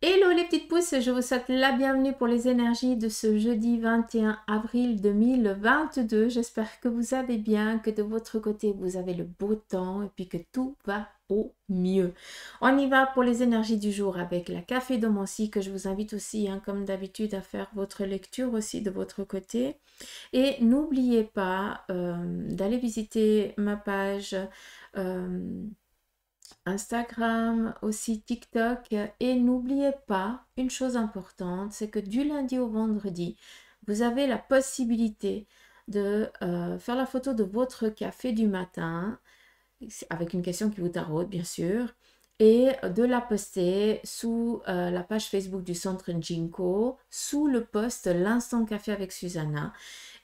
Hello les petites pouces, je vous souhaite la bienvenue pour les énergies de ce jeudi 21 avril 2022. J'espère que vous allez bien, que de votre côté vous avez le beau temps et puis que tout va au mieux. On y va pour les énergies du jour avec la café d'Omancy que je vous invite aussi, hein, comme d'habitude, à faire votre lecture aussi de votre côté. Et n'oubliez pas euh, d'aller visiter ma page. Euh, Instagram, aussi TikTok. Et n'oubliez pas une chose importante, c'est que du lundi au vendredi, vous avez la possibilité de euh, faire la photo de votre café du matin, avec une question qui vous taraude bien sûr, et de la poster sous euh, la page Facebook du Centre Njinko sous le post L'instant café avec Susanna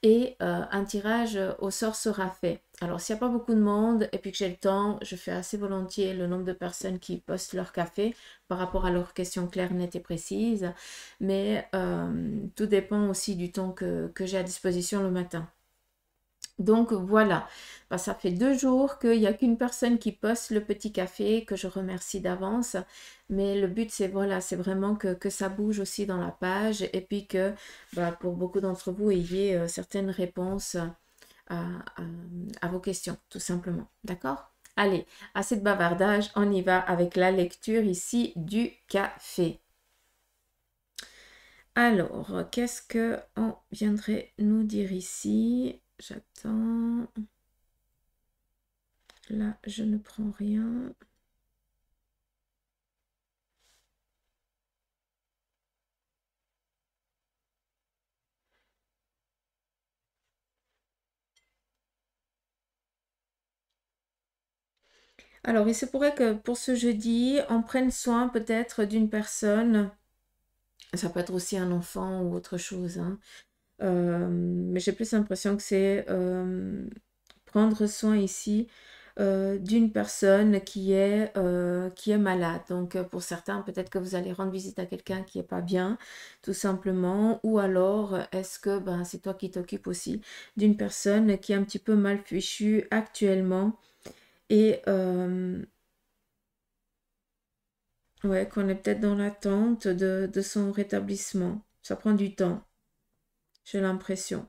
et euh, un tirage au sort sera fait. Alors s'il n'y a pas beaucoup de monde et puis que j'ai le temps, je fais assez volontiers le nombre de personnes qui postent leur café par rapport à leurs questions claires, nettes et précises. Mais euh, tout dépend aussi du temps que j'ai à disposition le matin. Donc voilà, bah, ça fait deux jours qu'il n'y a qu'une personne qui poste le petit café, que je remercie d'avance. Mais le but, c'est voilà, c'est vraiment que, ça bouge aussi dans la page et puis que bah, pour beaucoup d'entre vous, ayez euh, certaines réponses à, vos questions, tout simplement. D'accord Allez, assez de bavardage, on y va avec la lecture ici du café. Alors, qu'est-ce qu'on viendrait nous dire ici j'attends. Là, je ne prends rien. Alors, il se pourrait que pour ce jeudi, on prenne soin peut-être d'une personne. Ça peut être aussi un enfant ou autre chose. Hein. Euh, mais j'ai plus l'impression que c'est euh, prendre soin ici euh, d'une personne qui est, qui est malade. Donc pour certains, peut-être que vous allez rendre visite à quelqu'un qui n'est pas bien, tout simplement. Ou alors, est-ce que ben, c'est toi qui t'occupes aussi d'une personne qui est un petit peu mal fichue actuellement et qu'on est peut-être dans l'attente de, de son rétablissement. Ça prend du temps j'ai l'impression.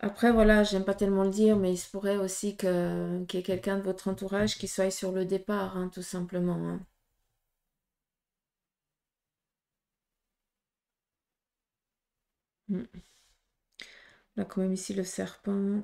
Après, voilà, j'aime pas tellement le dire, mais il se pourrait aussi qu'il y ait quelqu'un de votre entourage qui soit sur le départ, hein, tout simplement. Hein. Hmm. Là, quand même, ici, le serpent.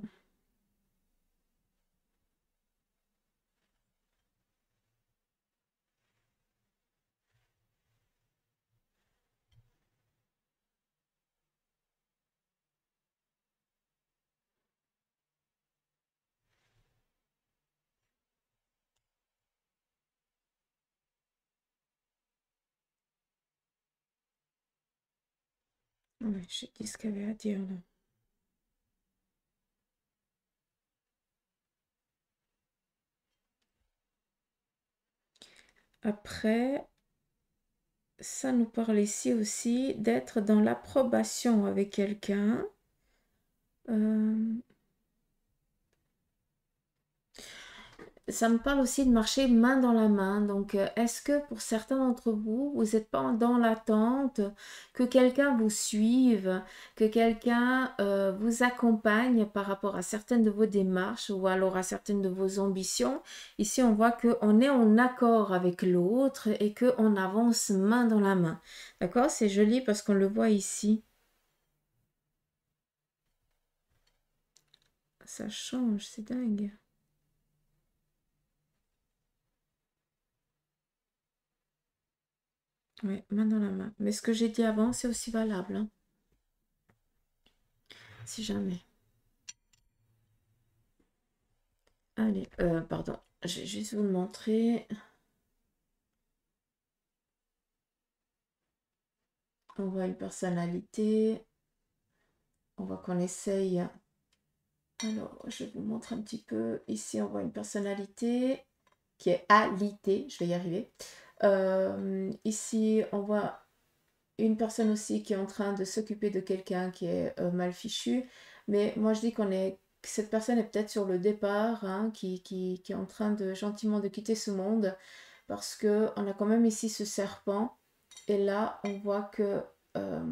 Je j'ai dit ce qu'elle avait à dire Après, ça nous parle ici aussi d'être dans l'approbation avec quelqu'un. Euh, ça me parle aussi de marcher main dans la main. Donc, euh, est-ce que pour certains d'entre vous, vous n'êtes pas dans l'attente que quelqu'un vous suive, que quelqu'un euh, vous accompagne par rapport à certaines de vos démarches ou alors à certaines de vos ambitions Ici, on voit qu'on est en accord avec l'autre et qu'on avance main dans la main. D'accord C'est joli parce qu'on le voit ici. Ça change, c'est dingue. Oui, main dans la main. Mais ce que j'ai dit avant, c'est aussi valable. Hein. Si jamais. Allez, euh, pardon. Je vais juste vous montrer. On voit une personnalité. On voit qu'on essaye. Alors, je vous montre un petit peu. Ici, on voit une personnalité qui est alité Je vais y arriver. Euh, ici, on voit une personne aussi qui est en train de s'occuper de quelqu'un qui est euh, mal fichu. Mais moi, je dis qu'on est que cette personne est peut-être sur le départ, hein, qui, qui, est en train de gentiment de quitter ce monde, parce que on a quand même ici ce serpent, et là on voit que euh,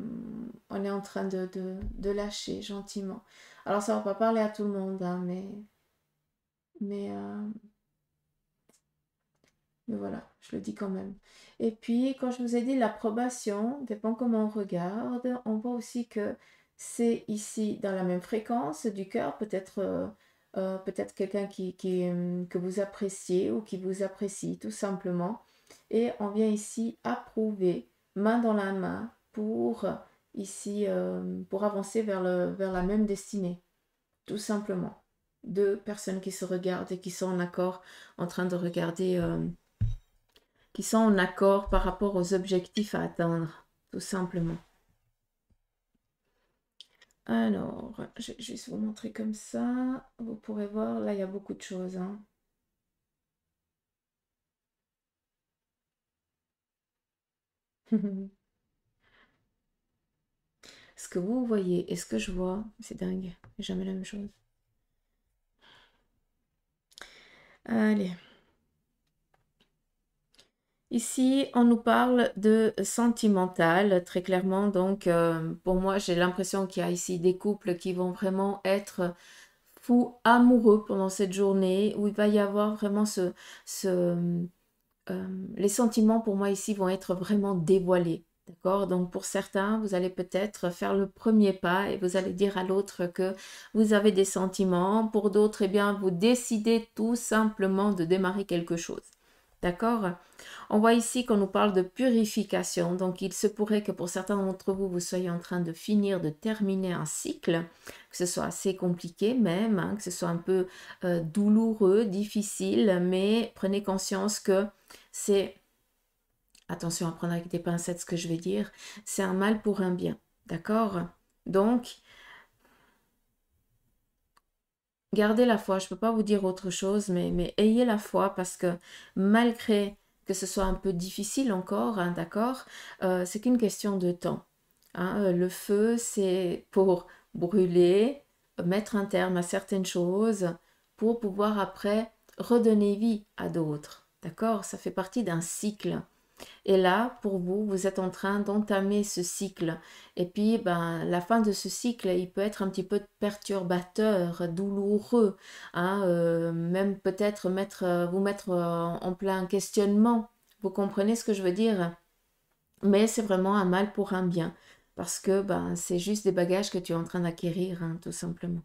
on est en train de, de, de, lâcher gentiment. Alors ça va pas parler à tout le monde, hein, mais mais mais voilà, je le dis quand même. Et puis, quand je vous ai dit l'approbation, dépend comment on regarde, on voit aussi que c'est ici dans la même fréquence du cœur, peut-être euh, euh, peut-être quelqu'un qui, hum, que vous appréciez ou qui vous apprécie tout simplement. Et on vient ici approuver, main dans la main, pour ici euh, pour avancer vers, le, vers la même destinée, tout simplement. Deux personnes qui se regardent et qui sont en accord en train de regarder qui sont en accord par rapport aux objectifs à atteindre, tout simplement. Alors, je vais juste vous montrer comme ça. Vous pourrez voir, là, il y a beaucoup de choses. Hein. ce que vous voyez et ce que je vois, c'est dingue. Jamais la même chose. Allez. Ici, on nous parle de sentimental, très clairement. Donc, euh, pour moi, j'ai l'impression qu'il y a ici des couples qui vont vraiment être fous amoureux pendant cette journée, où il va y avoir vraiment ce... Euh, les sentiments, pour moi, ici, vont être vraiment dévoilés. D'accord Donc, pour certains, vous allez peut-être faire le premier pas et vous allez dire à l'autre que vous avez des sentiments. Pour d'autres, eh bien, vous décidez tout simplement de démarrer quelque chose. D'accord On voit ici qu'on nous parle de purification. Donc, il se pourrait que pour certains d'entre vous, vous soyez en train de finir, de terminer un cycle, que ce soit assez compliqué même, hein, que ce soit un peu euh, douloureux, difficile, mais prenez conscience que c'est, attention à prendre avec des pincettes ce que je vais dire, c'est un mal pour un bien. D'accord Donc, gardez la foi. Je ne peux pas vous dire autre chose, mais, ayez la foi parce que malgré que ce soit un peu difficile encore, hein, d'accord, euh, c'est qu'une question de temps. Hein. Euh, le feu, c'est pour brûler, mettre un terme à certaines choses, pour pouvoir après redonner vie à d'autres. D'accord Ça fait partie d'un cycle. Et là, pour vous, vous êtes en train d'entamer ce cycle. Et puis, ben, la fin de ce cycle, il peut être un petit peu perturbateur, douloureux, hein, euh, même peut-être mettre, vous mettre euh, en plein questionnement. Vous comprenez ce que je veux dire Mais c'est vraiment un mal pour un bien, parce que ben, c'est juste des bagages que tu es en train d'acquérir, hein, tout simplement.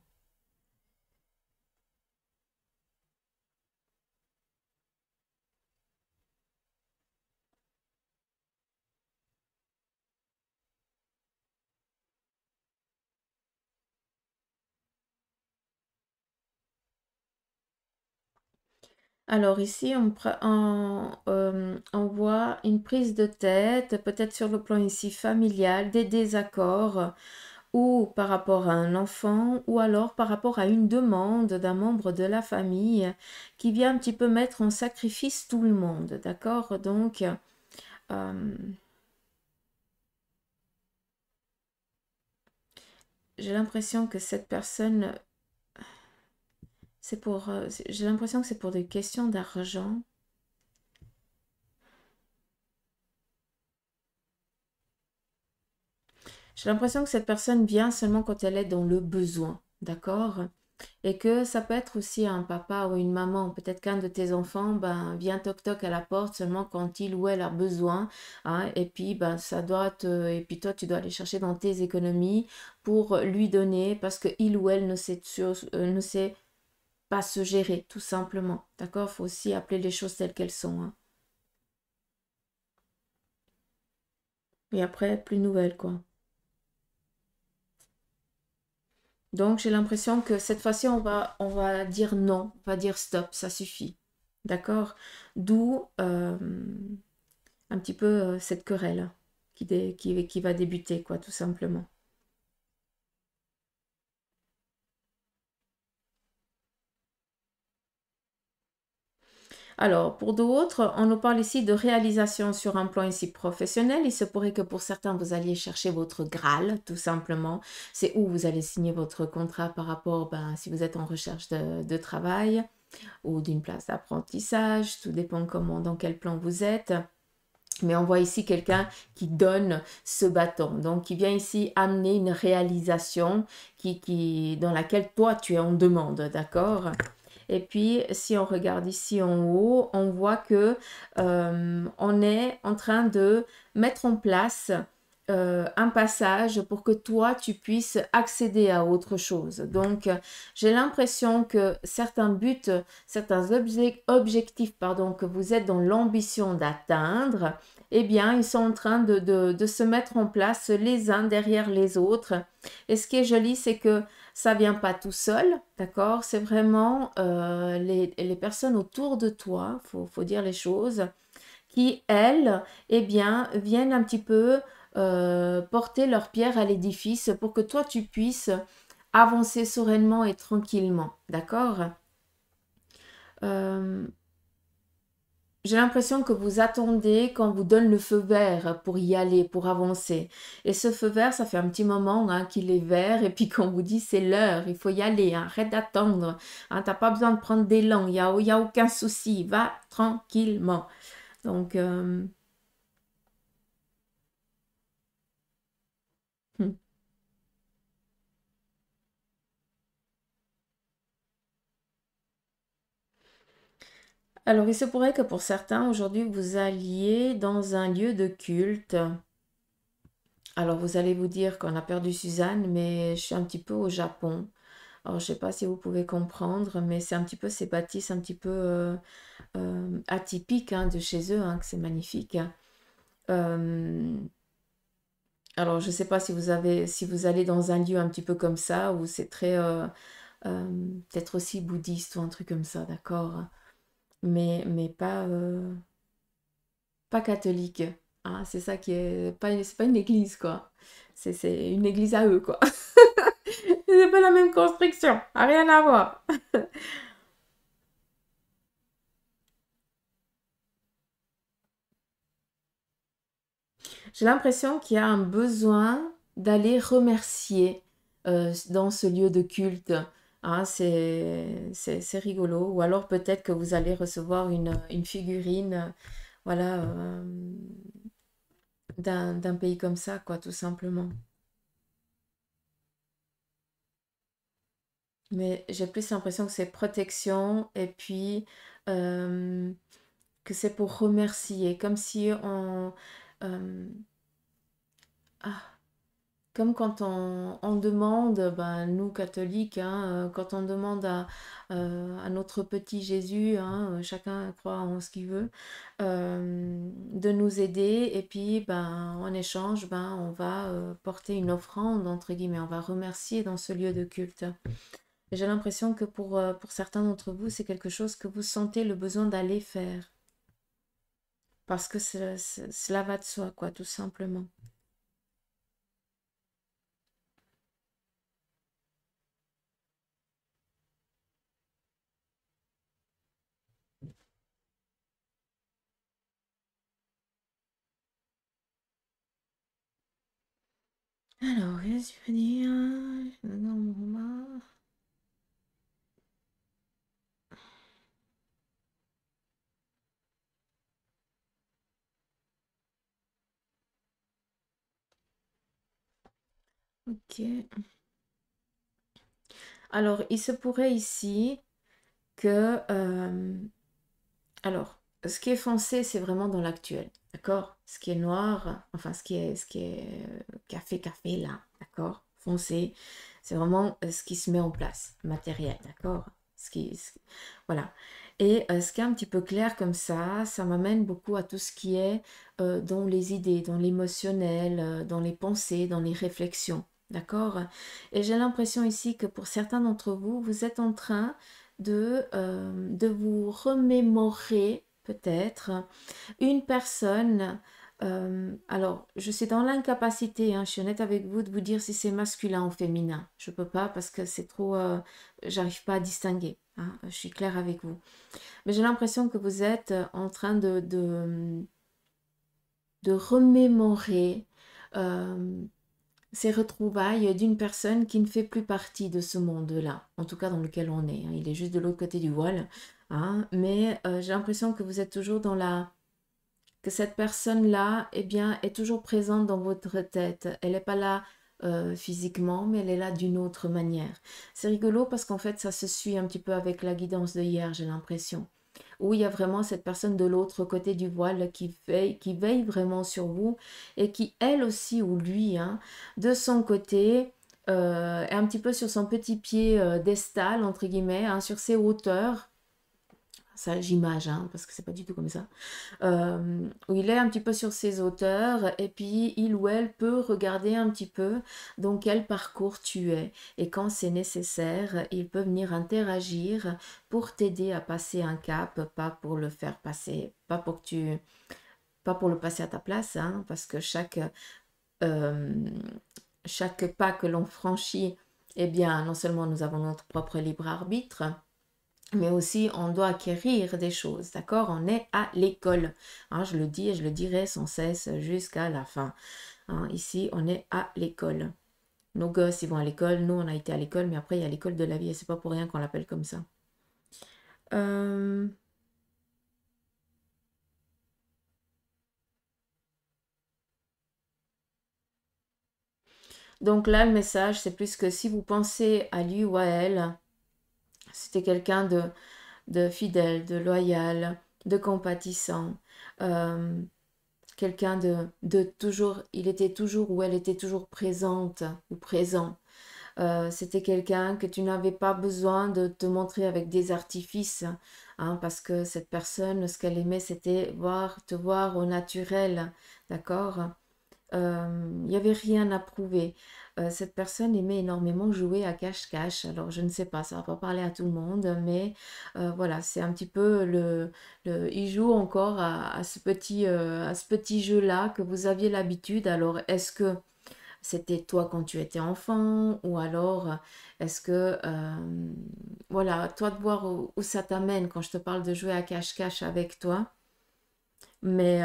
Alors ici, euh, on, voit une prise de tête, peut-être sur le plan ici familial, des désaccords ou par rapport à un enfant ou alors par rapport à une demande d'un membre de la famille qui vient un petit peu mettre en sacrifice tout le monde, d'accord Donc, euh, j'ai l'impression que cette personne c'est pour. Euh, j'ai l'impression que c'est pour des questions d'argent. J'ai l'impression que cette personne vient seulement quand elle est dans le besoin, d'accord Et que ça peut être aussi un papa ou une maman. Peut-être qu'un de tes enfants ben, vient toc-toc à la porte seulement quand il ou elle a besoin. Hein. et puis, ben, ça doit et puis toi, tu dois aller chercher dans tes économies pour lui donner parce qu'il ou elle ne sait, euh, ne sait pas se gérer, tout simplement. D'accord faut aussi appeler les choses telles qu'elles sont. Hein. Et après, plus nouvelles, quoi. Donc, j'ai l'impression que cette fois-ci, on va, on va dire non, on va dire stop, ça suffit. D'accord D'où euh, un petit peu euh, cette querelle qui, qui va débuter, quoi, tout simplement. Alors, pour d'autres, on nous parle ici de réalisation sur un plan ici professionnel. Il se pourrait que pour certains, vous alliez chercher votre Graal, tout simplement. C'est où vous allez signer votre contrat par rapport, ben, si vous êtes en recherche de, travail ou d'une place d'apprentissage. Tout dépend comment, dans quel plan vous êtes. Mais on voit ici quelqu'un qui donne ce bâton, donc qui vient ici amener une réalisation qui, qui, dans laquelle toi tu es en demande, d'accord et puis si on regarde ici en haut, on voit que euh, on est en train de mettre en place euh, un passage pour que toi tu puisses accéder à autre chose. Donc j'ai l'impression que certains buts, certains objectifs pardon, que vous êtes dans l'ambition d'atteindre, eh bien ils sont en train de, se mettre en place les uns derrière les autres. Et ce qui est joli c'est que ça vient pas tout seul, d'accord C'est vraiment euh, les, les, personnes autour de toi, faut, faut dire les choses, qui, elles, eh bien, viennent un petit peu euh, porter leur pierre à l'édifice pour que toi, tu puisses avancer sereinement et tranquillement, d'accord euh, j'ai l'impression que vous attendez qu'on vous donne le feu vert pour y aller, pour avancer. Et ce feu vert, ça fait un petit moment hein, qu'il est vert et puis qu'on vous dit c'est l'heure, il faut y aller, hein, arrête d'attendre, hein, t'as pas besoin de prendre d'élan, il n'y a, y a aucun souci, va tranquillement. Donc, euh, Alors, il se pourrait que pour certains, aujourd'hui, vous alliez dans un lieu de culte. Alors, vous allez vous dire qu'on a perdu Suzanne, mais je suis un petit peu au Japon. Alors, je ne sais pas si vous pouvez comprendre, mais c'est un petit peu ces bâtisses un petit peu euh, euh, atypiques hein, de chez eux, hein, que c'est magnifique. Euh, alors, je ne sais pas si vous, avez, si vous allez dans un lieu un petit peu comme ça, où c'est très... peut-être aussi bouddhiste ou un truc comme ça, d'accord mais, pas, euh, pas catholique. Hein. c'est ça qui est. Pas, c'est pas une église, quoi. C'est, une église à eux, quoi. c'est pas la même construction. A rien à voir. J'ai l'impression qu'il y a un besoin d'aller remercier euh, dans ce lieu de culte. Ah, c'est rigolo. Ou alors peut-être que vous allez recevoir une, figurine, voilà, euh, d'un pays comme ça, quoi, tout simplement. Mais j'ai plus l'impression que c'est protection et puis euh, que c'est pour remercier, comme si on... Euh, ah comme quand on, demande, ben, nous catholiques, hein, euh, quand on demande à, euh, notre petit Jésus, hein, euh, chacun croit en ce qu'il veut, de nous aider et puis ben, en échange, ben, on va porter une offrande, entre guillemets, on va remercier dans ce lieu de culte. J'ai l'impression que pour, pour certains d'entre vous, c'est quelque chose que vous sentez le besoin d'aller faire. Parce que cela va de soi, quoi, tout simplement. Alors, Ok. Alors, il se pourrait ici que... Euh, alors, ce qui est foncé, c'est vraiment dans l'actuel. D'accord Ce qui est noir, enfin ce qui est, ce qui est euh, café, café là, d'accord Foncé, c'est vraiment euh, ce qui se met en place, matériel, d'accord ce qui, Voilà. Et euh, ce qui est un petit peu clair comme ça, ça m'amène beaucoup à tout ce qui est dans les idées, dans l'émotionnel, dans les pensées, dans les réflexions. D'accord Et j'ai l'impression ici que pour certains d'entre vous, vous êtes en train de, de vous remémorer peut-être, une personne, euh, alors je suis dans l'incapacité, hein, je suis honnête avec vous, de vous dire si c'est masculin ou féminin. Je ne peux pas parce que c'est trop, euh, j'arrive pas à distinguer. Hein. je suis claire avec vous. Mais j'ai l'impression que vous êtes euh, en train de, de, remémorer. ces retrouvailles d'une personne qui ne fait plus partie de ce monde-là, en tout cas dans lequel on est. Hein. Il est juste de l'autre côté du voile, Hein, mais euh, j'ai l'impression que vous êtes toujours dans la... que cette personne-là, eh bien, est toujours présente dans votre tête. Elle n'est pas là euh, physiquement, mais elle est là d'une autre manière. C'est rigolo parce qu'en fait, ça se suit un petit peu avec la guidance de hier, j'ai l'impression. Où il y a vraiment cette personne de l'autre côté du voile qui veille, qui veille vraiment sur vous et qui, elle aussi, ou lui, hein, de son côté, euh, est un petit peu sur son petit pied d'estal, entre guillemets, hein, sur ses hauteurs, ça j'image, hein, parce que c'est pas du tout comme ça, euh, où il est un petit peu sur ses auteurs et puis il ou elle peut regarder un petit peu dans quel parcours tu es. Et quand c'est nécessaire, il peut venir interagir pour t'aider à passer un cap, pas pour le faire passer, pas pour que tu... Pas pour le passer à ta place, hein, parce que chaque, euh, chaque pas que l'on franchit, eh bien, non seulement nous avons notre propre libre arbitre, mais aussi on doit acquérir des choses, d'accord On est à l'école. Hein, je le dis et je le dirai sans cesse jusqu'à la fin. Hein, ici, on est à l'école. Nos gosses, ils vont à l'école. Nous, on a été à l'école, mais après, il y a l'école de la vie et c'est pas pour rien qu'on l'appelle comme ça. Euh, donc là, le message, c'est plus que si vous pensez à lui ou à elle, c'était quelqu'un de, fidèle, de loyal, de compatissant. Euh, quelqu'un de, toujours, il était toujours ou elle était toujours présente ou présent. Euh, c'était quelqu'un que tu n'avais pas besoin de te montrer avec des artifices, hein, parce que cette personne, ce qu'elle aimait, c'était voir, te voir au naturel, d'accord il euh, n'y avait rien à prouver. Euh, cette personne aimait énormément jouer à cache-cache. Alors je ne sais pas, ça va pas parler à tout le monde, mais euh, voilà, c'est un petit peu le, il joue encore à, ce petit, petit jeu-là que vous aviez l'habitude. Alors est-ce que c'était toi quand tu étais enfant ou alors est-ce que voilà, toi de voir où, où ça t'amène quand je te parle de jouer à cache-cache avec toi. Mais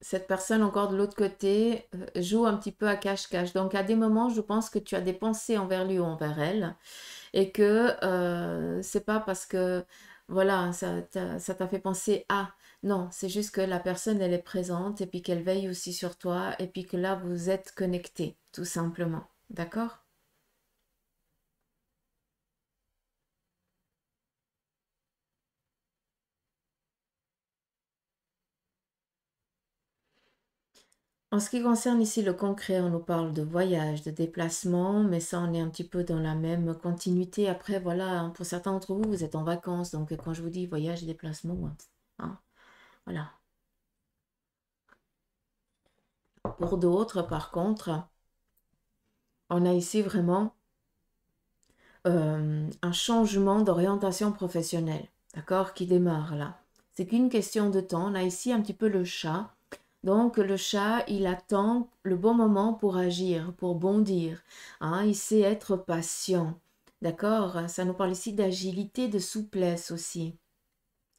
cette personne encore de l'autre côté euh, joue un petit peu à cache-cache. Donc à des moments, je pense que tu as des pensées envers lui ou envers elle et que euh, c'est pas parce que voilà, ça t'a fait penser à. Ah, non, c'est juste que la personne, elle est présente et puis qu'elle veille aussi sur toi et puis que là, vous êtes connecté tout simplement. D'accord En ce qui concerne ici le concret, on nous parle de voyage, de déplacement, mais ça, on est un petit peu dans la même continuité. Après, voilà, hein, pour certains d'entre vous, vous êtes en vacances, donc euh, quand je vous dis voyage et déplacement, hein, hein, voilà. Pour d'autres, par contre, on a ici vraiment euh, un changement d'orientation professionnelle, d'accord, qui démarre là. C'est qu'une question de temps. On a ici un petit peu le chat donc le chat, il attend le bon moment pour agir, pour bondir. Hein. Il sait être patient. D'accord Ça nous parle ici d'agilité, de souplesse aussi.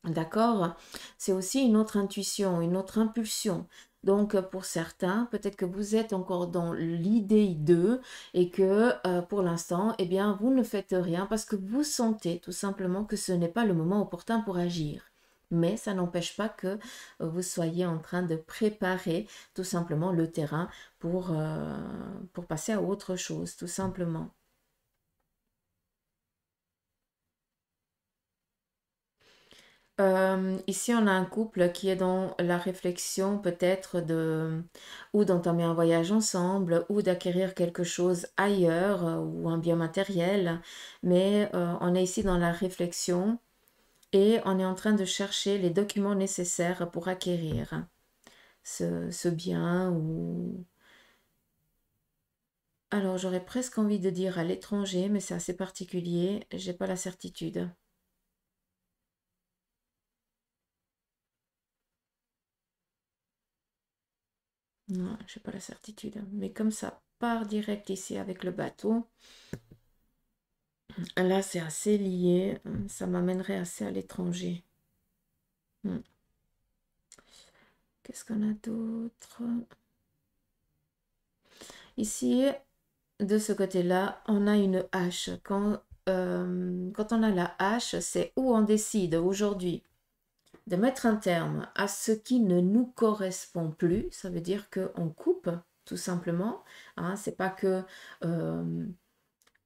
D'accord C'est aussi une autre intuition, une autre impulsion. Donc pour certains, peut-être que vous êtes encore dans l'idée d'eux et que euh, pour l'instant, eh bien, vous ne faites rien parce que vous sentez tout simplement que ce n'est pas le moment opportun pour agir mais ça n'empêche pas que euh, vous soyez en train de préparer tout simplement le terrain pour, euh, pour passer à autre chose, tout simplement. Euh, ici, on a un couple qui est dans la réflexion peut-être de ou d'entamer un voyage ensemble ou d'acquérir quelque chose ailleurs ou un bien matériel, mais on est ici dans la réflexion et on est en train de chercher les documents nécessaires pour acquérir ce, bien ou... Alors j'aurais presque envie de dire à l'étranger, mais c'est assez particulier, j'ai pas la certitude. Non, j'ai pas la certitude. Mais comme ça part direct ici avec le bateau, ah, là, c'est assez lié. Hein. Ça m'amènerait assez à l'étranger. Hmm. Qu'est-ce qu'on a d'autre Ici, de ce côté-là, on a une hache. Quand, euh, quand on a la hache, c'est où on décide aujourd'hui de mettre un terme à ce qui ne nous correspond plus. Ça veut dire qu'on coupe, tout simplement. Hein. c'est pas que... Euh,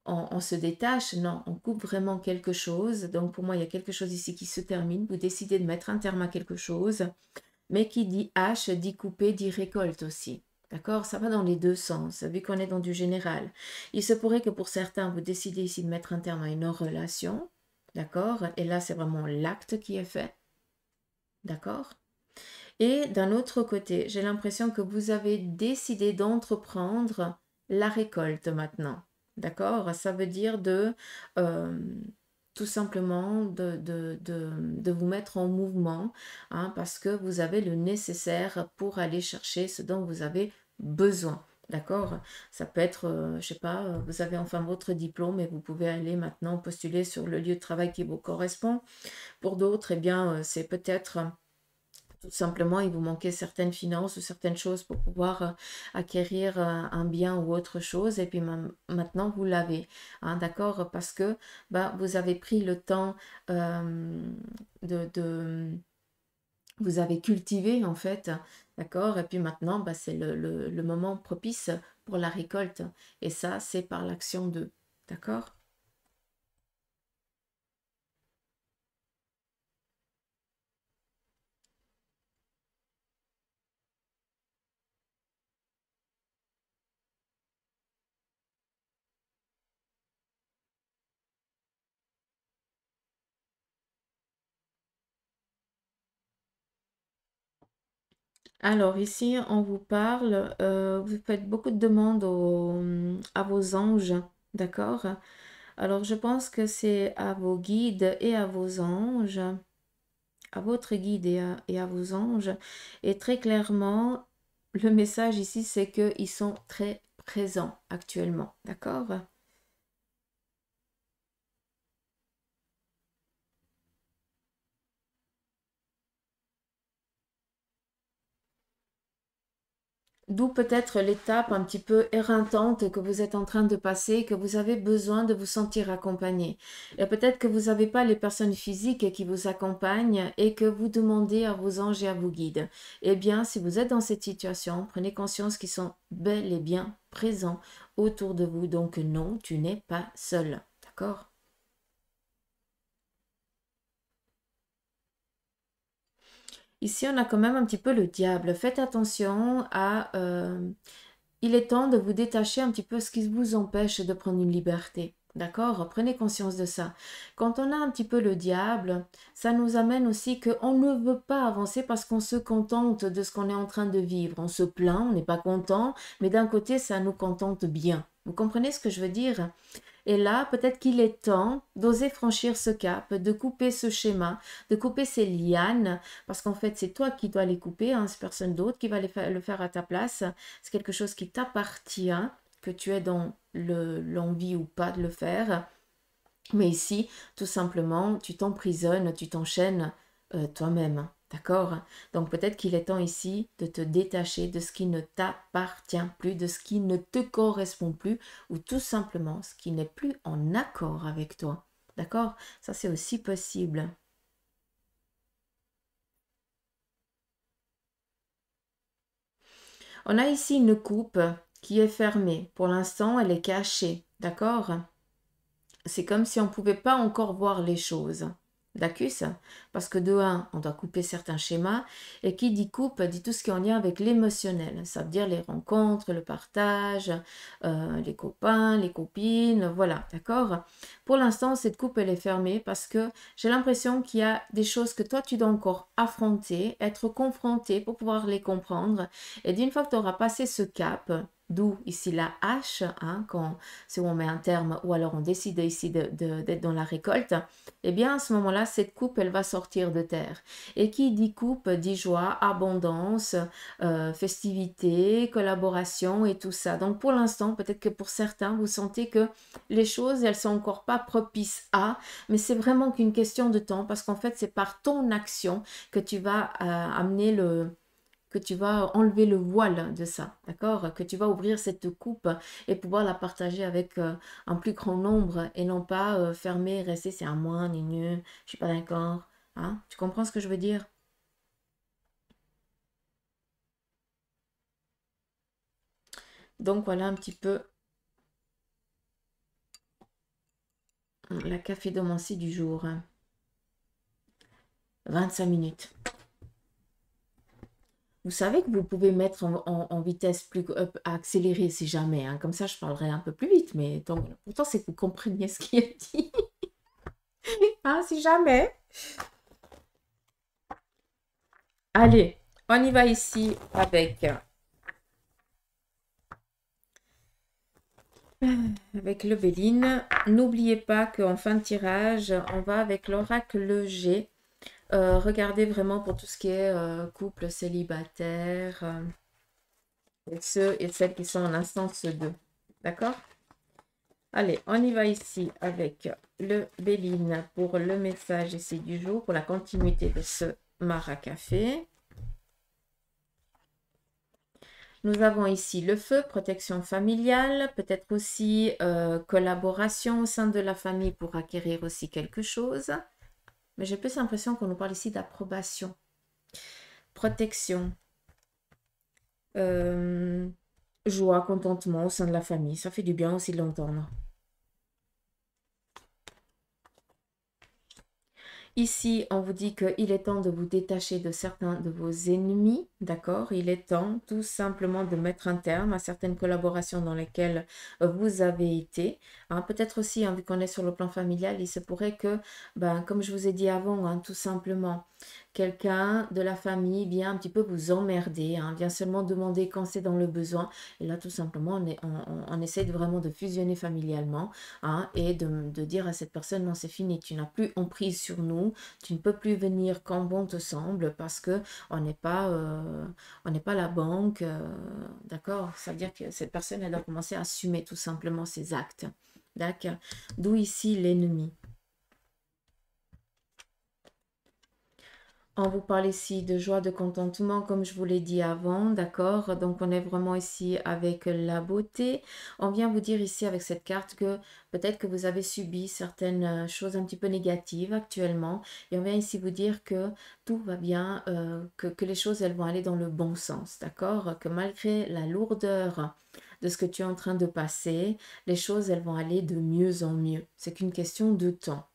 on, se détache, non, on coupe vraiment quelque chose. Donc pour moi, il y a quelque chose ici qui se termine. Vous décidez de mettre un terme à quelque chose, mais qui dit hache, dit couper, dit récolte aussi. D'accord Ça va dans les deux sens, vu qu'on est dans du général. Il se pourrait que pour certains, vous décidez ici de mettre un terme à une relation. D'accord Et là, c'est vraiment l'acte qui est fait. D'accord Et d'un autre côté, j'ai l'impression que vous avez décidé d'entreprendre la récolte maintenant. D'accord Ça veut dire de tout simplement de, vous mettre en mouvement hein, parce que vous avez le nécessaire pour aller chercher ce dont vous avez besoin. D'accord Ça peut être, je je sais pas, vous avez enfin votre diplôme et vous pouvez aller maintenant postuler sur le lieu de travail qui vous correspond. Pour d'autres, eh bien, c'est peut-être tout simplement, il vous manquait certaines finances ou certaines choses pour pouvoir euh, acquérir euh, un bien ou autre chose. Et puis maintenant, vous l'avez. Hein, d'accord Parce que ben, vous avez pris le temps euh, de, vous avez cultivé en fait, d'accord Et puis maintenant, ben, c'est le, le, moment propice pour la récolte. Et ça, c'est par l'action de d'accord Alors ici, on vous parle, euh, vous faites beaucoup de demandes à vos anges, d'accord Alors je pense que c'est à vos guides et à vos anges, à votre guide et à, et à vos anges. Et très clairement, le message ici, c'est qu'ils sont très présents actuellement, d'accord D'où peut-être l'étape un petit peu éreintante que vous êtes en train de passer, que vous avez besoin de vous sentir accompagné. Et peut-être que vous n'avez pas les personnes physiques qui vous accompagnent et que vous demandez à vos anges et à vos guides. Eh bien, si vous êtes dans cette situation, prenez conscience qu'ils sont bel et bien présents autour de vous. Donc non, tu n'es pas seul. D'accord Ici, on a quand même un petit peu le diable. Faites attention à... Euh, il est temps de vous détacher un petit peu ce qui vous empêche de prendre une liberté. D'accord Prenez conscience de ça. Quand on a un petit peu le diable, ça nous amène aussi qu'on ne veut pas avancer parce qu'on se contente de ce qu'on est en train de vivre. On se plaint, on n'est pas content, mais d'un côté, ça nous contente bien. Vous comprenez ce que je veux dire et là, peut-être qu'il est temps d'oser franchir ce cap, de couper ce schéma, de couper ces lianes, parce qu'en fait, c'est toi qui dois les couper, hein, c'est personne d'autre qui va le faire à ta place. C'est quelque chose qui t'appartient, que tu aies dans l'envie ou pas de le faire. Mais ici, tout simplement, tu t'emprisonnes, tu t'enchaînes euh, toi-même. D'accord Donc peut-être qu'il est temps ici de te détacher de ce qui ne t'appartient plus, de ce qui ne te correspond plus, ou tout simplement ce qui n'est plus en accord avec toi. D'accord Ça c'est aussi possible. On a ici une coupe qui est fermée. Pour l'instant, elle est cachée. D'accord C'est comme si on ne pouvait pas encore voir les choses. D'acus, parce que de un, on doit couper certains schémas, et qui dit coupe, dit tout ce qui est en lien avec l'émotionnel. Ça veut dire les rencontres, le partage, euh, les copains, les copines, voilà, d'accord Pour l'instant, cette coupe, elle est fermée parce que j'ai l'impression qu'il y a des choses que toi, tu dois encore affronter, être confronté pour pouvoir les comprendre. Et d'une fois que tu auras passé ce cap, D'où ici la hache, hein, quand, si on met un terme ou alors on décide ici d'être de, dans la récolte, eh bien à ce moment-là, cette coupe, elle va sortir de terre. Et qui dit coupe, dit joie, abondance, euh, festivité, collaboration et tout ça. Donc pour l'instant, peut-être que pour certains, vous sentez que les choses, elles sont encore pas propices à, mais c'est vraiment qu'une question de temps parce qu'en fait, c'est par ton action que tu vas euh, amener le, que tu vas enlever le voile de ça, d'accord Que tu vas ouvrir cette coupe et pouvoir la partager avec euh, un plus grand nombre et non pas euh, fermer, rester, c'est à moi, ni nul, je suis pas d'accord. Hein? Tu comprends ce que je veux dire Donc voilà un petit peu la café du jour. 25 minutes. Vous savez que vous pouvez mettre en, vitesse plus à euh, accélérer si jamais. Hein. Comme ça, je parlerai un peu plus vite. Mais pourtant, c'est que vous compreniez ce qu'il a dit. Hein, si jamais. Allez, on y va ici avec... Euh, avec le Véline. N'oubliez pas qu'en fin de tirage, on va avec l'oracle G euh, regardez vraiment pour tout ce qui est euh, couple célibataire euh, et ceux et celles qui sont en instance 2. D'accord Allez, on y va ici avec le Béline pour le message ici du jour, pour la continuité de ce Maracafé. Nous avons ici le feu, protection familiale, peut-être aussi collaboration au sein de la famille pour acquérir aussi quelque chose. Mais j'ai plus l'impression qu'on nous parle ici d'approbation, protection, euh, joie, contentement au sein de la famille. Ça fait du bien aussi de l'entendre. Ici, on vous dit qu'il est temps de vous détacher de certains de vos ennemis, d'accord Il est temps tout simplement de mettre un terme à certaines collaborations dans lesquelles vous avez été. Hein, peut-être aussi, hein, vu qu'on est sur le plan familial, il se pourrait que, ben, comme je vous ai dit avant, hein, tout simplement, quelqu'un de la famille vient un petit peu vous emmerder, hein, vient seulement demander quand c'est dans le besoin. Et là, tout simplement, on, essaie de vraiment de fusionner familialement hein, et de, dire à cette personne, non, c'est fini, tu n'as plus emprise sur nous, tu ne peux plus venir quand bon te semble parce que on n'est pas, euh, on n'est pas la banque, euh, d'accord Ça veut dire que cette personne, elle doit commencer à assumer tout simplement ses actes, d'accord D'où ici l'ennemi. On vous parle ici de joie, de contentement, comme je vous l'ai dit avant, d'accord Donc, on est vraiment ici avec la beauté. On vient vous dire ici avec cette carte que peut-être que vous avez subi certaines euh, choses un petit peu négatives actuellement. Et on vient ici vous dire que tout va bien, euh, que, que les choses, elles vont aller dans le bon sens, d'accord Que malgré la lourdeur de ce que tu es en train de passer, les choses, elles vont aller de mieux en mieux. C'est qu'une question de temps.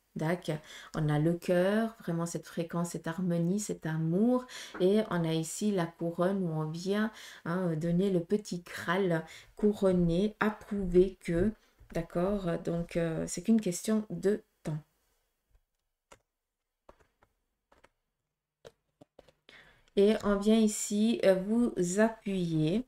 On a le cœur, vraiment cette fréquence, cette harmonie, cet amour. Et on a ici la couronne où on vient hein, donner le petit kral couronné, approuver que. D'accord Donc, euh, c'est qu'une question de temps. Et on vient ici euh, vous appuyer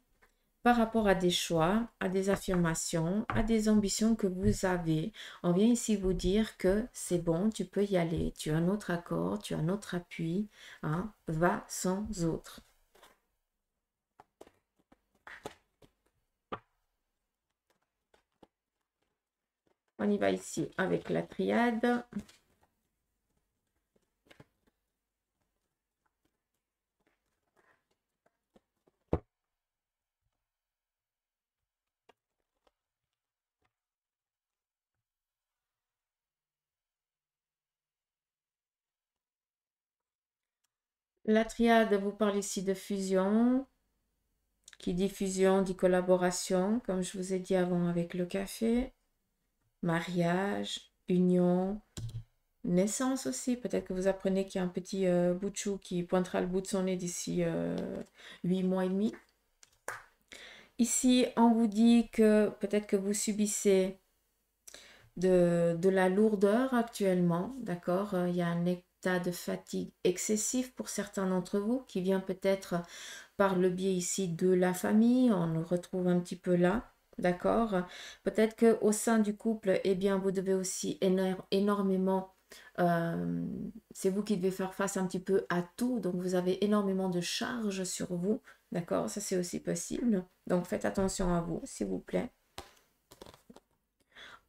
par rapport à des choix, à des affirmations, à des ambitions que vous avez. On vient ici vous dire que c'est bon, tu peux y aller, tu as un autre accord, tu as un autre appui, hein, va sans autre. On y va ici avec la triade. La triade vous parle ici de fusion, qui dit fusion, dit collaboration, comme je vous ai dit avant avec le café, mariage, union, naissance aussi. Peut-être que vous apprenez qu'il y a un petit euh, bout de chou qui pointera le bout de son nez d'ici euh, huit 8 mois et demi. Ici, on vous dit que peut-être que vous subissez de, la lourdeur actuellement, d'accord euh, Il y a un, de fatigue excessive pour certains d'entre vous, qui vient peut-être par le biais ici de la famille, on nous retrouve un petit peu là, d'accord Peut-être que au sein du couple, et eh bien, vous devez aussi énormément euh, c'est vous qui devez faire face un petit peu à tout, donc vous avez énormément de charges sur vous, d'accord Ça c'est aussi possible, donc faites attention à vous, s'il vous plaît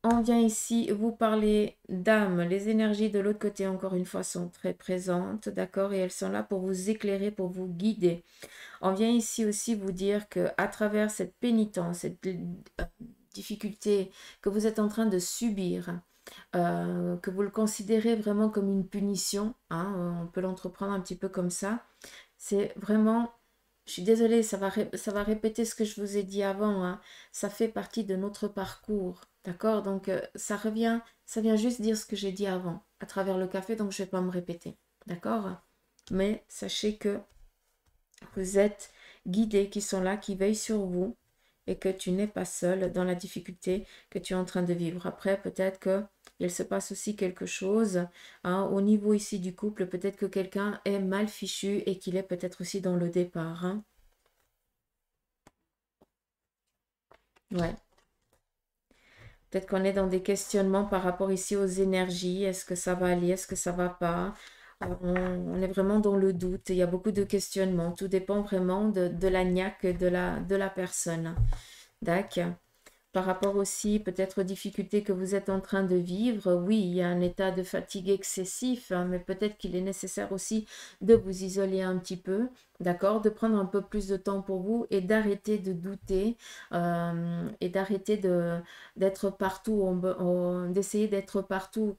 on vient ici vous parler d'âme. Les énergies de l'autre côté, encore une fois, sont très présentes, d'accord Et elles sont là pour vous éclairer, pour vous guider. On vient ici aussi vous dire que à travers cette pénitence, cette euh, difficulté que vous êtes en train de subir, euh, que vous le considérez vraiment comme une punition, hein, on peut l'entreprendre un petit peu comme ça, c'est vraiment je suis désolée, ça va, ça va répéter ce que je vous ai dit avant. Hein, ça fait partie de notre parcours. D'accord Donc, euh, ça revient, ça vient juste dire ce que j'ai dit avant à travers le café, donc je ne vais pas me répéter. D'accord Mais sachez que vous êtes guidés qui sont là, qui veillent sur vous et que tu n'es pas seul dans la difficulté que tu es en train de vivre. Après, peut-être que il se passe aussi quelque chose hein, au niveau ici du couple. Peut-être que quelqu'un est mal fichu et qu'il est peut-être aussi dans le départ. Hein. Ouais. Peut-être qu'on est dans des questionnements par rapport ici aux énergies. Est-ce que ça va aller Est-ce que ça va pas euh, on, est vraiment dans le doute. Il y a beaucoup de questionnements. Tout dépend vraiment de, la gnaque de la, de la personne. D'accord par rapport aussi peut-être aux difficultés que vous êtes en train de vivre. Oui, il y a un état de fatigue excessif, hein, mais peut-être qu'il est nécessaire aussi de vous isoler un petit peu, d'accord De prendre un peu plus de temps pour vous et d'arrêter de douter euh, et d'arrêter d'être partout, d'essayer d'être partout.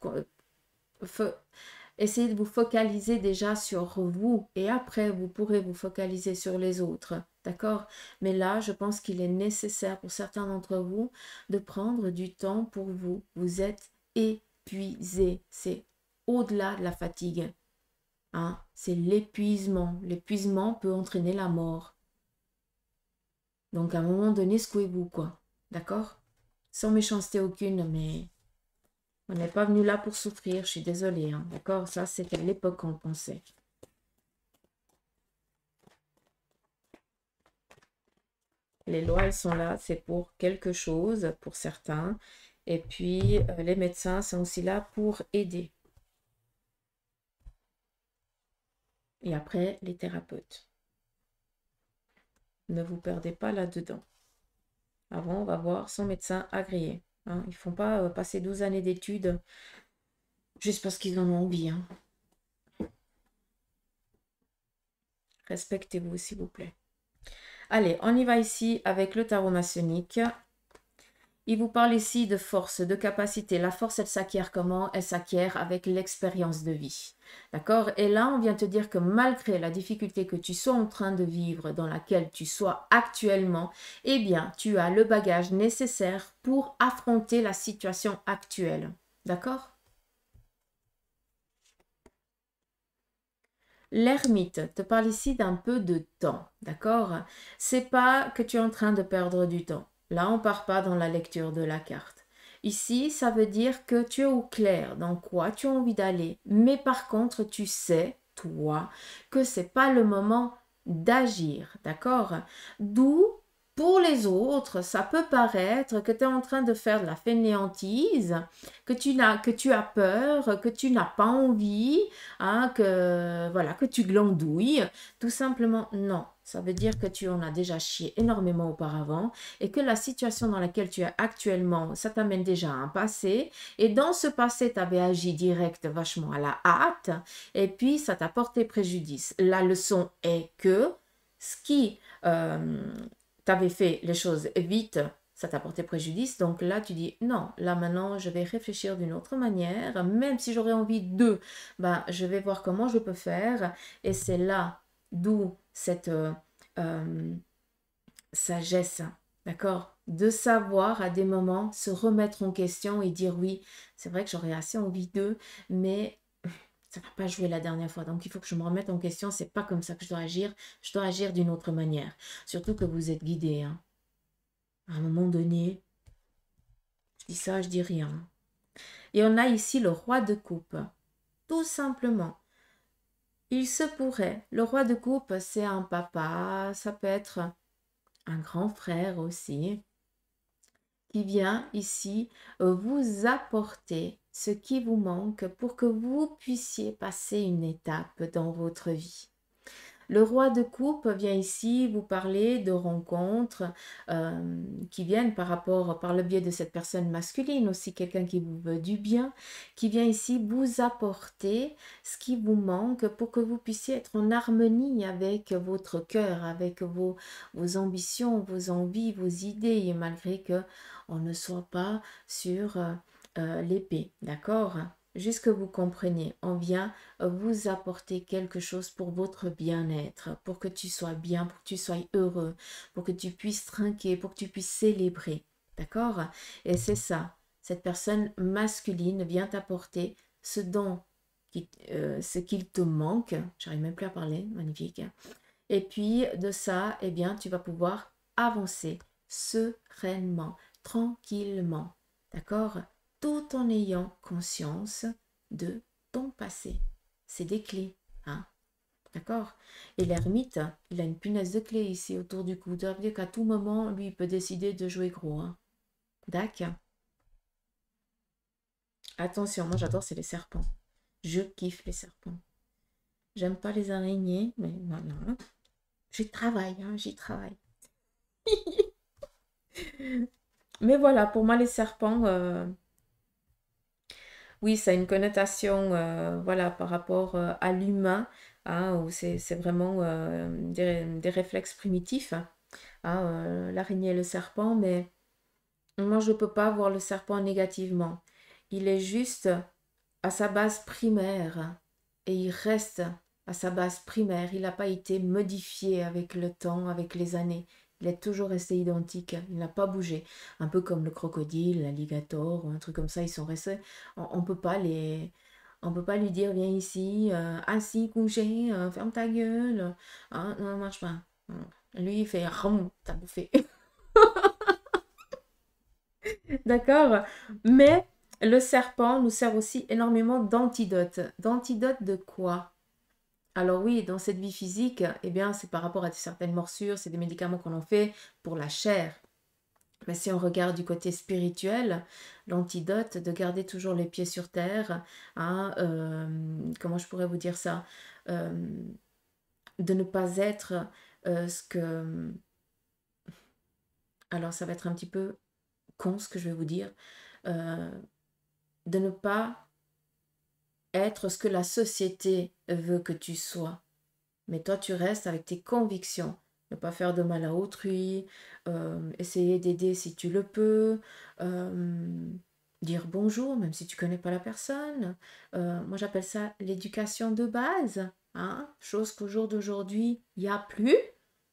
Essayez de vous focaliser déjà sur vous et après vous pourrez vous focaliser sur les autres. D'accord Mais là, je pense qu'il est nécessaire pour certains d'entre vous de prendre du temps pour vous. Vous êtes épuisé. C'est au-delà de la fatigue. Hein? C'est l'épuisement. L'épuisement peut entraîner la mort. Donc à un moment donné, secouez-vous, quoi. D'accord Sans méchanceté aucune, mais on n'est pas venu là pour souffrir. Je suis désolée. Hein. D'accord Ça, c'était l'époque qu'on pensait. Les lois, elles sont là, c'est pour quelque chose, pour certains. Et puis, euh, les médecins sont aussi là pour aider. Et après, les thérapeutes. Ne vous perdez pas là-dedans. Avant, on va voir son médecin agréé. Hein. Ils ne font pas euh, passer 12 années d'études juste parce qu'ils en ont envie. Hein. Respectez-vous, s'il vous plaît. Allez, on y va ici avec le tarot maçonnique. Il vous parle ici de force, de capacité. La force, elle s'acquiert comment Elle s'acquiert avec l'expérience de vie. D'accord Et là, on vient te dire que malgré la difficulté que tu sois en train de vivre, dans laquelle tu sois actuellement, eh bien, tu as le bagage nécessaire pour affronter la situation actuelle. D'accord L'ermite te parle ici d'un peu de temps, d'accord C'est pas que tu es en train de perdre du temps. Là, on part pas dans la lecture de la carte. Ici, ça veut dire que tu es au clair dans quoi tu as envie d'aller, mais par contre, tu sais, toi, que c'est pas le moment d'agir, d'accord D'où pour les autres, ça peut paraître que tu es en train de faire de la fainéantise, que tu, n'as, que tu as peur, que tu n'as pas envie, hein, que, voilà, que tu glandouilles. Tout simplement, non. Ça veut dire que tu en as déjà chié énormément auparavant et que la situation dans laquelle tu es actuellement, ça t'amène déjà à un passé. Et dans ce passé, tu avais agi direct vachement à la hâte et puis ça t'a porté préjudice. La leçon est que ce qui... Euh, tu avais fait les choses vite, ça t'a porté préjudice. Donc là, tu dis non, là maintenant, je vais réfléchir d'une autre manière. Même si j'aurais envie de, ben, je vais voir comment je peux faire. Et c'est là d'où cette euh, euh, sagesse, d'accord De savoir à des moments se remettre en question et dire oui, c'est vrai que j'aurais assez envie de, mais ça n'a pas jouer la dernière fois. Donc il faut que je me remette en question, c'est pas comme ça que je dois agir, je dois agir d'une autre manière. Surtout que vous êtes guidé. Hein. À un moment donné, je dis ça, je dis rien. Et on a ici le roi de coupe. Tout simplement. Il se pourrait. Le roi de coupe, c'est un papa, ça peut être un grand frère aussi, qui vient ici vous apporter ce qui vous manque pour que vous puissiez passer une étape dans votre vie. Le roi de coupe vient ici vous parler de rencontres euh, qui viennent par rapport, par le biais de cette personne masculine, aussi quelqu'un qui vous veut du bien, qui vient ici vous apporter ce qui vous manque pour que vous puissiez être en harmonie avec votre cœur, avec vos, vos ambitions, vos envies, vos idées, et malgré que on ne soit pas sur... Euh, euh, l'épée, d'accord Jusque vous comprenez on vient euh, vous apporter quelque chose pour votre bien-être, pour que tu sois bien, pour que tu sois heureux, pour que tu puisses trinquer, pour que tu puisses célébrer, d'accord Et c'est ça, cette personne masculine vient t'apporter ce dont qui, euh, ce qu'il te manque, j'arrive même plus à parler, magnifique. Et puis de ça, eh bien, tu vas pouvoir avancer sereinement, tranquillement, d'accord tout en ayant conscience de ton passé. C'est des clés. Hein D'accord Et l'ermite, il a une punaise de clés ici autour du cou. donc à qu'à tout moment, lui, il peut décider de jouer gros. Hein D'accord Attention, moi j'adore, c'est les serpents. Je kiffe les serpents. J'aime pas les araignées, mais non. J'y travaille, hein, j'y travaille. mais voilà, pour moi, les serpents, euh, oui, ça a une connotation euh, voilà, par rapport euh, à l'humain, hein, c'est vraiment euh, des, réflexes primitifs. Hein, hein, l'araignée et le serpent, mais moi je ne peux pas voir le serpent négativement. Il est juste à sa base primaire et il reste à sa base primaire. Il n'a pas été modifié avec le temps, avec les années. Il est toujours resté identique, il n'a pas bougé. Un peu comme le crocodile, l'alligator ou un truc comme ça, ils sont restés. On, ne peut pas les, on peut pas lui dire viens ici, euh, assis, couché, euh, ferme ta gueule, euh, hein, non, marche pas. Lui il fait t'as bouffé. D'accord Mais le serpent nous sert aussi énormément d'antidote. D'antidote de quoi alors oui, dans cette vie physique, eh bien, c'est par rapport à certaines morsures, c'est des médicaments qu'on en fait pour la chair. Mais si on regarde du côté spirituel, l'antidote de garder toujours les pieds sur terre, hein, euh, comment je pourrais vous dire ça, euh, de ne pas être euh, ce que... Alors ça va être un petit peu con ce que je vais vous dire. de ne pas être ce que la société veut que tu sois. Mais toi, tu restes avec tes convictions. Ne pas faire de mal à autrui, euh, essayer d'aider si tu le peux, euh, dire bonjour même si tu connais pas la personne. Euh, moi, j'appelle ça l'éducation de base. Hein? Chose qu'au jour d'aujourd'hui, il n'y a plus.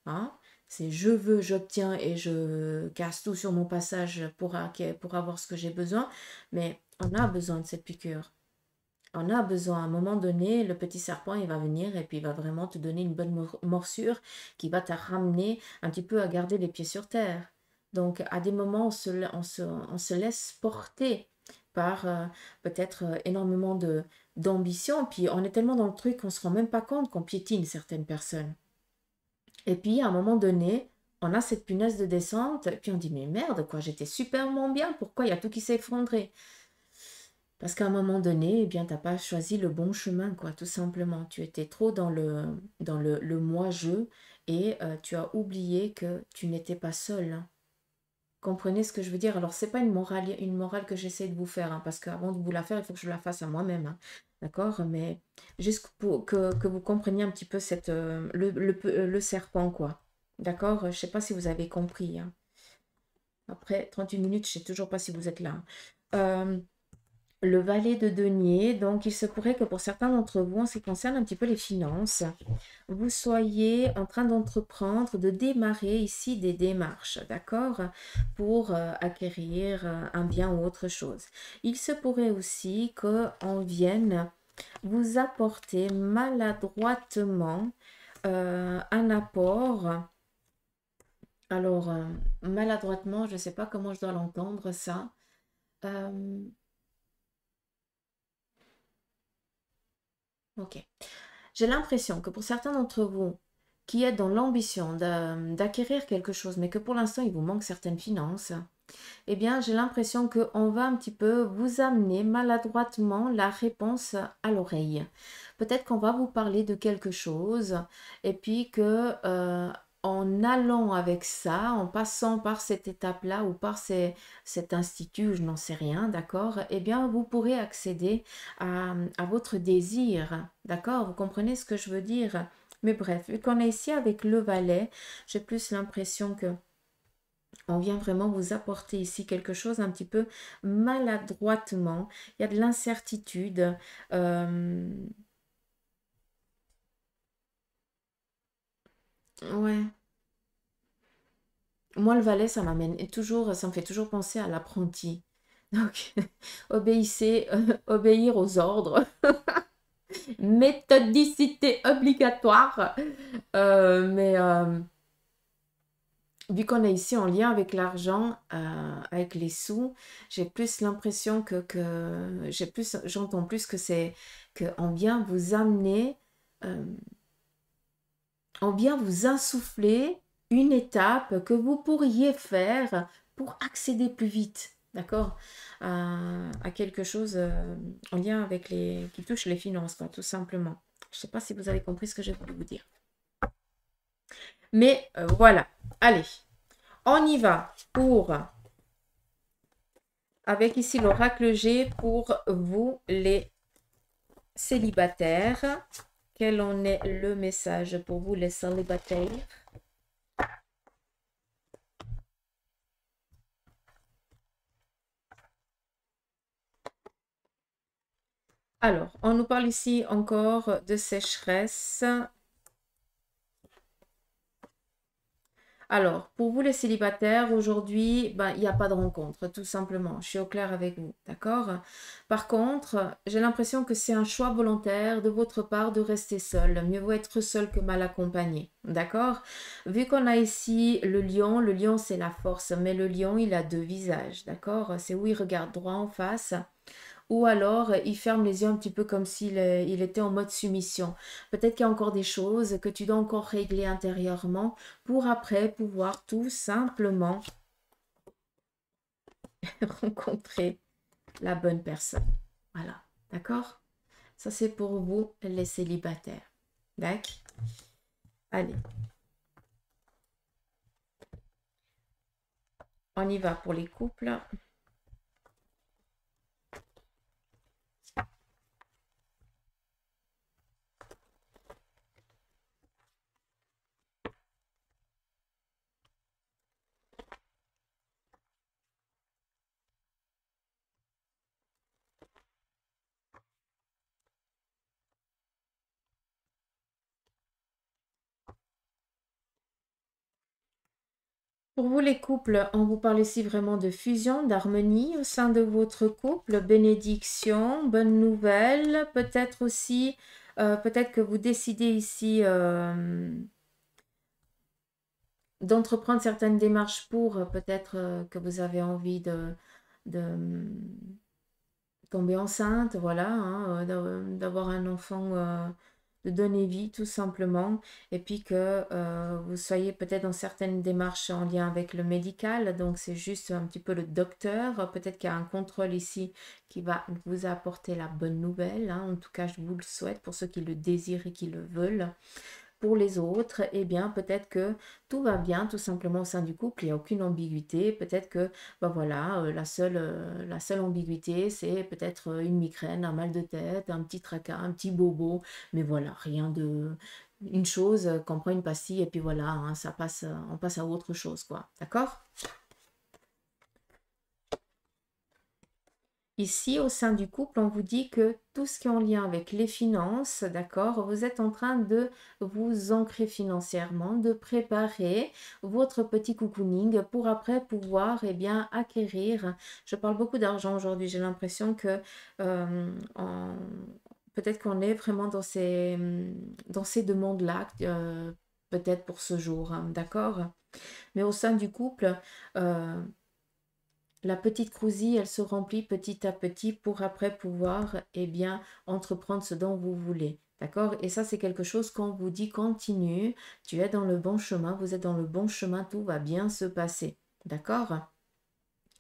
Hein. C'est je veux, j'obtiens et je casse tout sur mon passage pour avoir ce que j'ai besoin. Mais on a besoin de cette piqûre on a besoin. À un moment donné, le petit serpent, il va venir et puis il va vraiment te donner une bonne morsure qui va te ramener un petit peu à garder les pieds sur terre. Donc, à des moments, on se, laisse porter par euh, peut-être euh, énormément d'ambition. Puis, on est tellement dans le truc qu'on se rend même pas compte qu'on piétine certaines personnes. Et puis, à un moment donné, on a cette punaise de descente. Puis, on dit, mais merde, quoi, j'étais super bien. Pourquoi il y a tout qui s'est effondré parce qu'à un moment donné, eh bien, tu n'as pas choisi le bon chemin, quoi, tout simplement. Tu étais trop dans le, dans le, moi-je et euh, tu as oublié que tu n'étais pas seul. Hein. Comprenez ce que je veux dire Alors, ce n'est pas une morale, une morale que j'essaie de vous faire, hein, parce qu'avant de vous la faire, il faut que je la fasse à moi-même. Hein. D'accord Mais juste pour que, vous compreniez un petit peu cette, euh, euh, le, serpent, quoi. D'accord Je ne sais pas si vous avez compris. Après 38 minutes, je ne sais toujours pas si vous êtes là. Euh, le valet de denier. Donc, il se pourrait que pour certains d'entre vous, en ce qui concerne un petit peu les finances, vous soyez en train d'entreprendre, de démarrer ici des démarches, d'accord Pour euh, acquérir euh, un bien ou autre chose. Il se pourrait aussi qu'on vienne vous apporter maladroitement euh, un apport. Alors, maladroitement, je ne sais pas comment je dois l'entendre ça. Ok. J'ai l'impression que pour certains d'entre vous qui êtes dans l'ambition euh, d'acquérir quelque chose, mais que pour l'instant il vous manque certaines finances, eh bien j'ai l'impression qu'on va un petit peu vous amener maladroitement la réponse à l'oreille. Peut-être qu'on va vous parler de quelque chose et puis que... Euh, en allant avec ça, en passant par cette étape-là ou par cet institut, je n'en sais rien, d'accord, eh bien, vous pourrez accéder à, votre désir, d'accord Vous comprenez ce que je veux dire Mais bref, vu qu'on est ici avec le valet, j'ai plus l'impression que on vient vraiment vous apporter ici quelque chose un petit peu maladroitement. Il y a de l'incertitude. Euh, Ouais. Moi, le valet, ça m'amène et toujours, ça me fait toujours penser à l'apprenti. Donc, obéissez, euh, obéir aux ordres. Méthodicité obligatoire. Euh, mais euh, vu qu'on est ici en lien avec l'argent, avec les sous, j'ai plus l'impression que, j'ai plus, j'entends plus que c'est qu'on vient vous amener on vient vous insouffler une étape que vous pourriez faire pour accéder plus vite, d'accord à, quelque chose euh, en lien avec les... qui touche les finances, tout simplement. Je ne sais pas si vous avez compris ce que j'ai voulu vous dire. Mais euh, voilà, allez, on y va pour avec ici l'oracle G pour vous les célibataires. Quel en est le message pour vous, les célibataires Alors, on nous parle ici encore de sécheresse, Alors, pour vous les célibataires, aujourd'hui, ben, il n'y a pas de rencontre, tout simplement. Je suis au clair avec vous, d'accord Par contre, j'ai l'impression que c'est un choix volontaire de votre part de rester seul. Mieux vaut être seul que mal accompagné, d'accord Vu qu'on a ici le lion, le lion c'est la force, mais le lion il a deux visages, d'accord C'est où il regarde droit en face ou alors euh, il ferme les yeux un petit peu comme s'il euh, était en mode soumission. Peut-être qu'il y a encore des choses que tu dois encore régler intérieurement pour après pouvoir tout simplement rencontrer la bonne personne. Voilà, d'accord Ça c'est pour vous les célibataires. D'accord Allez. On y va pour les couples. Pour vous les couples, on vous parle ici vraiment de fusion, d'harmonie au sein de votre couple, bénédiction, bonne nouvelle, peut-être aussi, euh, peut-être que vous décidez ici euh, d'entreprendre certaines démarches pour, euh, peut-être que vous avez envie de, tomber enceinte, voilà, hein, d'avoir un enfant de donner vie tout simplement et puis que euh, vous soyez peut-être dans certaines démarches en lien avec le médical donc c'est juste un petit peu le docteur peut-être qu'il y a un contrôle ici qui va vous apporter la bonne nouvelle hein. en tout cas je vous le souhaite pour ceux qui le désirent et qui le veulent pour les autres, eh bien peut-être que tout va bien tout simplement au sein du couple, il n'y a aucune ambiguïté, peut-être que ben voilà, euh, la seule, euh, la seule ambiguïté c'est peut-être euh, une migraine, un mal de tête, un petit tracas, un petit bobo, mais voilà, rien de une chose qu'on prend une pastille et puis voilà, hein, ça passe, on passe à autre chose quoi, d'accord Ici, au sein du couple, on vous dit que tout ce qui est en lien avec les finances, d'accord, vous êtes en train de vous ancrer financièrement, de préparer votre petit cocooning pour après pouvoir, eh bien, acquérir. Je parle beaucoup d'argent aujourd'hui, j'ai l'impression que euh, peut-être qu'on est vraiment dans ces, dans ces demandes-là, euh, peut-être pour ce jour, hein, d'accord Mais au sein du couple, euh, la petite crousille, elle se remplit petit à petit pour après pouvoir eh bien, entreprendre ce dont vous voulez. D'accord Et ça, c'est quelque chose qu'on vous dit continue, tu es dans le bon chemin, vous êtes dans le bon chemin, tout va bien se passer. D'accord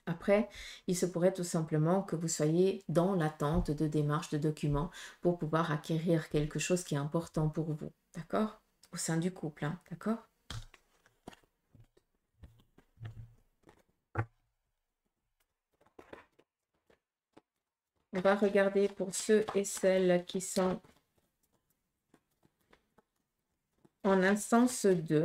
après, il se pourrait tout simplement que vous soyez dans l'attente de démarches, de documents pour pouvoir acquérir quelque chose qui est important pour vous, d'accord Au sein du couple, hein, d'accord On va regarder pour ceux et celles qui sont en instance 2.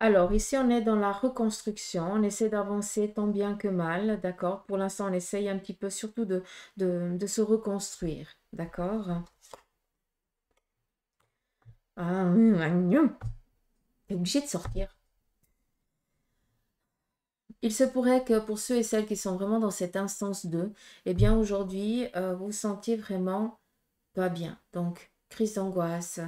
Alors, ici, on est dans la reconstruction. On essaie d'avancer tant bien que mal, d'accord Pour l'instant, on essaye un petit peu surtout de, se reconstruire, d'accord ah, T'es obligé de sortir. Il se pourrait que pour ceux et celles qui sont vraiment dans cette instance 2, eh bien aujourd'hui, euh, vous vous sentiez vraiment pas bien. Donc, crise d'angoisse,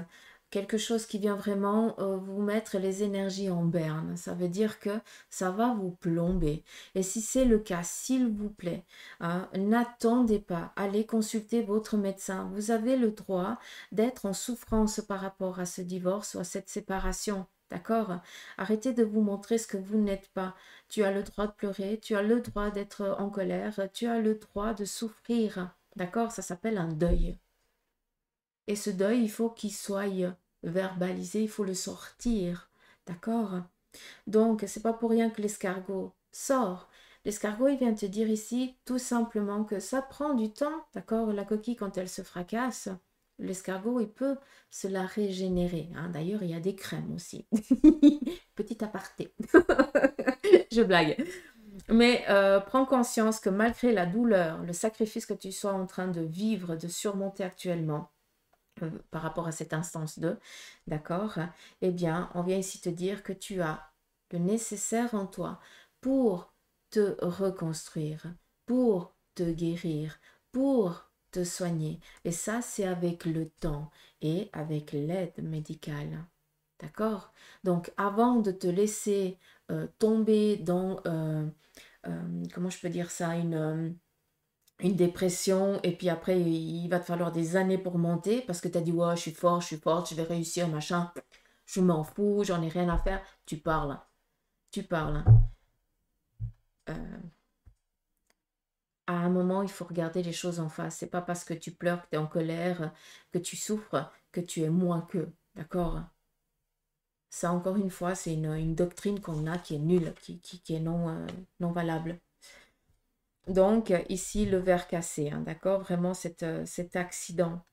quelque chose qui vient vraiment euh, vous mettre les énergies en berne. Ça veut dire que ça va vous plomber. Et si c'est le cas, s'il vous plaît, hein, n'attendez pas. Allez consulter votre médecin. Vous avez le droit d'être en souffrance par rapport à ce divorce ou à cette séparation. D'accord Arrêtez de vous montrer ce que vous n'êtes pas. Tu as le droit de pleurer, tu as le droit d'être en colère, tu as le droit de souffrir. D'accord Ça s'appelle un deuil. Et ce deuil, il faut qu'il soit euh, verbalisé, il faut le sortir. D'accord Donc, c'est pas pour rien que l'escargot sort. L'escargot, il vient te dire ici tout simplement que ça prend du temps. D'accord La coquille, quand elle se fracasse, l'escargot, il peut se la régénérer. Hein. D'ailleurs, il y a des crèmes aussi. Petit aparté. Je blague. Mais euh, prends conscience que malgré la douleur, le sacrifice que tu sois en train de vivre, de surmonter actuellement, euh, par rapport à cette instance 2, d'accord Eh bien, on vient ici te dire que tu as le nécessaire en toi pour te reconstruire, pour te guérir, pour te soigner. Et ça, c'est avec le temps et avec l'aide médicale. D'accord Donc, avant de te laisser euh, tomber dans, euh, comment je peux dire ça, une une dépression et puis après il va te falloir des années pour monter parce que tu as dit ouais je suis fort, je suis forte, je vais réussir, machin. Je m'en fous, j'en ai rien à faire. Tu parles. Tu parles. Euh, à un moment, il faut regarder les choses en face. C'est pas parce que tu pleures, que tu es en colère, que tu souffres, que tu es moins que. D'accord Ça, encore une fois, c'est une, doctrine qu'on a qui est nulle, qui, qui, est non, euh, non valable. Donc, ici, le verre cassé, hein, d'accord Vraiment cette, euh, cet accident.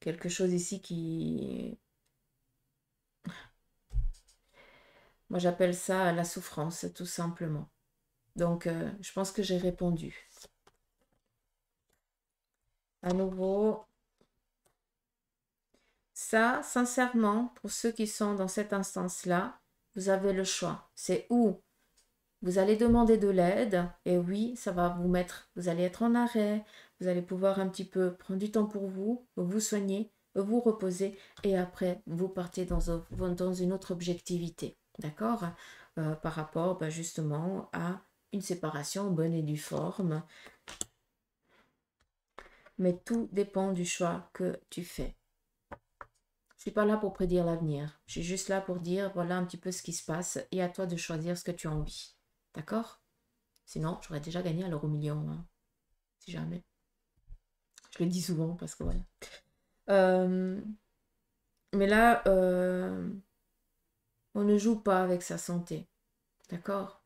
Quelque chose ici qui... Moi, j'appelle ça la souffrance, tout simplement. Donc, euh, je pense que j'ai répondu. À nouveau, ça, sincèrement, pour ceux qui sont dans cette instance-là, vous avez le choix. C'est où vous allez demander de l'aide et oui, ça va vous mettre, vous allez être en arrêt, vous allez pouvoir un petit peu prendre du temps pour vous, vous soigner, vous reposer et après vous partez dans, une autre objectivité, d'accord euh, Par rapport bah, justement à une séparation bonne et due forme. Mais tout dépend du choix que tu fais. Je suis pas là pour prédire l'avenir. Je suis juste là pour dire voilà un petit peu ce qui se passe et à toi de choisir ce que tu as envie. D'accord Sinon, j'aurais déjà gagné à l'euro million, hein, si jamais. Je le dis souvent parce que voilà. Euh, mais là, euh, on ne joue pas avec sa santé. D'accord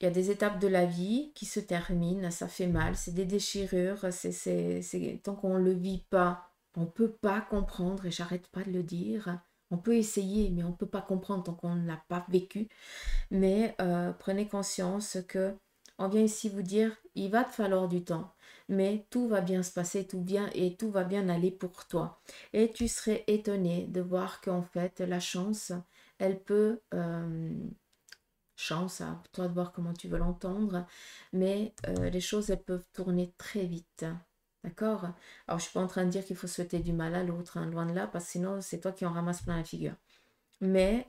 Il y a des étapes de la vie qui se terminent, ça fait mal, c'est des déchirures, c'est, tant qu'on ne le vit pas, on ne peut pas comprendre, et j'arrête pas de le dire, on peut essayer, mais on ne peut pas comprendre tant qu'on ne l'a pas vécu. Mais euh, prenez conscience que on vient ici vous dire, il va te falloir du temps, mais tout va bien se passer, tout bien et tout va bien aller pour toi. Et tu serais étonné de voir qu'en fait, la chance, elle peut... Euh, chance à toi de voir comment tu veux l'entendre, mais euh, les choses, elles peuvent tourner très vite. D'accord Alors, je suis pas en train de dire qu'il faut souhaiter du mal à l'autre, hein, loin de là, parce que sinon, c'est toi qui en ramasses plein la figure. Mais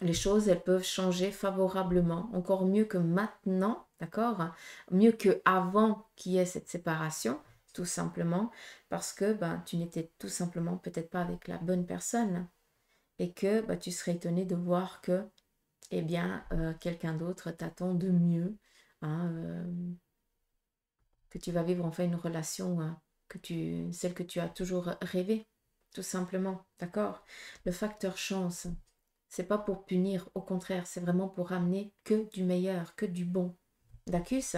les choses, elles peuvent changer favorablement, encore mieux que maintenant, d'accord Mieux que avant qu'il y ait cette séparation, tout simplement, parce que ben, tu n'étais tout simplement peut-être pas avec la bonne personne et que ben, tu serais étonné de voir que, eh bien, euh, quelqu'un d'autre t'attend de mieux. Hein, euh, que tu vas vivre enfin une relation hein, que tu, celle que tu as toujours rêvé tout simplement, d'accord Le facteur chance, c'est pas pour punir, au contraire, c'est vraiment pour ramener que du meilleur, que du bon, d'accus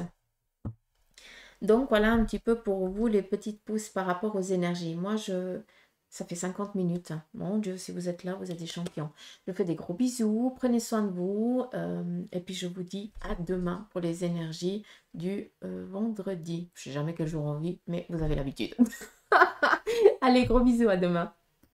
donc voilà un petit peu pour vous les petites pousses par rapport aux énergies. Moi, je, ça fait 50 minutes. Hein. Mon Dieu, si vous êtes là, vous êtes des champions. Je vous fais des gros bisous. Prenez soin de vous. Euh, et puis, je vous dis à demain pour les énergies du euh, vendredi. Je sais jamais quel jour on vit, mais vous avez l'habitude. Allez, gros bisous. À demain.